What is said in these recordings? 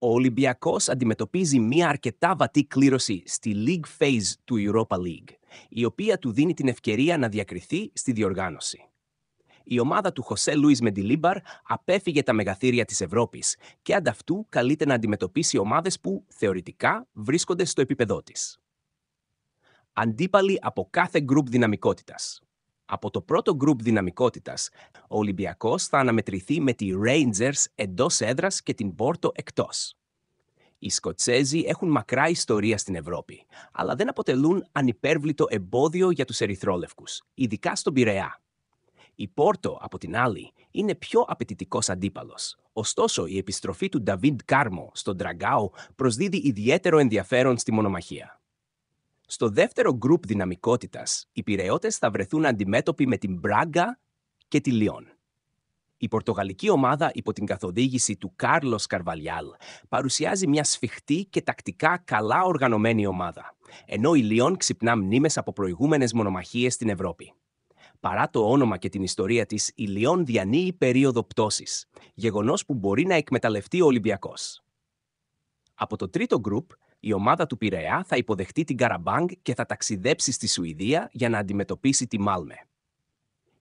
ο Ολυμπιακός αντιμετωπίζει μια αρκετά βατή κλήρωση στη League Phase του Europa League, η οποία του δίνει την ευκαιρία να διακριθεί στη διοργάνωση. Η ομάδα του Χωσέ Λούις Μεντιλίμπαρ απέφυγε τα μεγαθύρια της Ευρώπης και ανταυτού καλείται να αντιμετωπίσει ομάδες που, θεωρητικά, βρίσκονται στο επίπεδό της. Αντίπαλοι από κάθε γκρουπ δυναμικότητας. Από το πρώτο γκρουπ δυναμικότητας, ο Ολυμπιακός θα αναμετρηθεί με τη Rangers εντός έδρας και την Πόρτο εκτός. Οι Σκοτσέζοι έχουν μακρά ιστορία στην Ευρώπη, αλλά δεν αποτελούν ανυπέρβλητο εμπόδιο για τους ερυθρόλευκους, ειδικά στον Πειραιά. Η Πόρτο, από την άλλη, είναι πιο απαιτητικός αντίπαλος, Ωστόσο, η επιστροφή του Νταβίντ Κάρμο στον Τραγκάο προσδίδει ιδιαίτερο ενδιαφέρον στη μονομαχία. Στο δεύτερο γκρουπ δυναμικότητας, οι Πειραιώτες θα βρεθούν αντιμέτωποι με την Μπράγκα και τη Λιόν. Η πορτογαλική ομάδα υπό την καθοδήγηση του Κάρλος Καρβαλιάλ παρουσιάζει μια σφιχτή και τακτικά καλά οργανωμένη ομάδα, ενώ η Λιόν ξυπνά μνήμες από προηγούμενες μονομαχίες στην Ευρώπη. Παρά το όνομα και την ιστορία της η Λιόν διανύει περίοδο πτώσης, γεγονός που μπορεί να εκμεταλλευτεί ο Ολυμπιακός. Από το τρίτο γκρουπ η ομάδα του Πειραιά θα υποδεχτεί την Καραμπάνγκ και θα ταξιδέψει στη Σουηδία για να αντιμετωπίσει τη Μάλμε.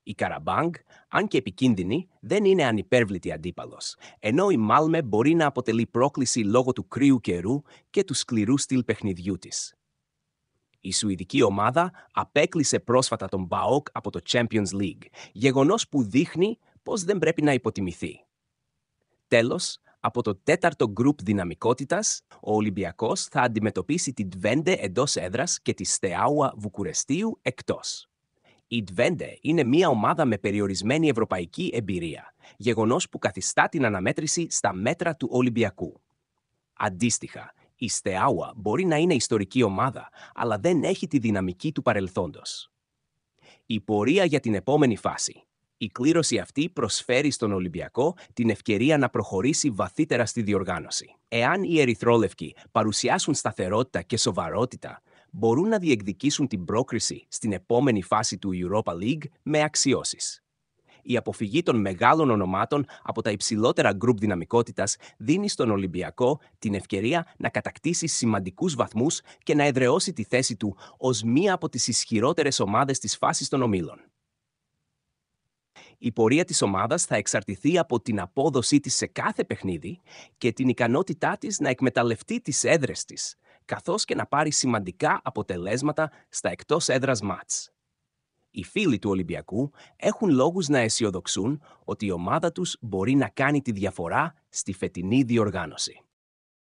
Η Καραμπάνγκ, αν και επικίνδυνη, δεν είναι ανυπέρβλητη αντίπαλος, ενώ η Μάλμε μπορεί να αποτελεί πρόκληση λόγω του κρύου καιρού και του σκληρού στυλ παιχνιδιού της. Η Σουηδική ομάδα απέκλεισε πρόσφατα τον Μπαόκ από το Champions League, γεγονός που δείχνει πώ δεν πρέπει να υποτιμηθεί. Τέλος, από το τέταρτο γκρουπ δυναμικότητας, ο Ολυμπιακός θα αντιμετωπίσει την Τβέντε εντός έδρας και τη Στεάουα Βουκουρεστίου εκτός. Η Τβέντε είναι μια ομάδα με περιορισμένη ευρωπαϊκή εμπειρία, γεγονός που καθιστά την αναμέτρηση στα μέτρα του Ολυμπιακού. Αντίστοιχα, η Στεάουα μπορεί να είναι ιστορική ομάδα, αλλά δεν έχει τη δυναμική του παρελθόντος. Η πορεία για την επόμενη φάση η κλήρωση αυτή προσφέρει στον Ολυμπιακό την ευκαιρία να προχωρήσει βαθύτερα στη διοργάνωση. Εάν οι Ερυθρόλευκοι παρουσιάσουν σταθερότητα και σοβαρότητα, μπορούν να διεκδικήσουν την πρόκριση στην επόμενη φάση του Europa League με αξιώσεις. Η αποφυγή των μεγάλων ονομάτων από τα υψηλότερα γκρουπ δυναμικότητας δίνει στον Ολυμπιακό την ευκαιρία να κατακτήσει σημαντικούς βαθμούς και να εδραιώσει τη θέση του ως μία από τις ισχυρότερες ομάδες της φάσης των ομίλων η πορεία της ομάδας θα εξαρτηθεί από την απόδοσή της σε κάθε παιχνίδι και την ικανότητά της να εκμεταλλευτεί τις έδρες της, καθώς και να πάρει σημαντικά αποτελέσματα στα εκτός έδρας μάτς. Οι φίλοι του Ολυμπιακού έχουν λόγους να αισιοδοξούν ότι η ομάδα τους μπορεί να κάνει τη διαφορά στη φετινή διοργάνωση.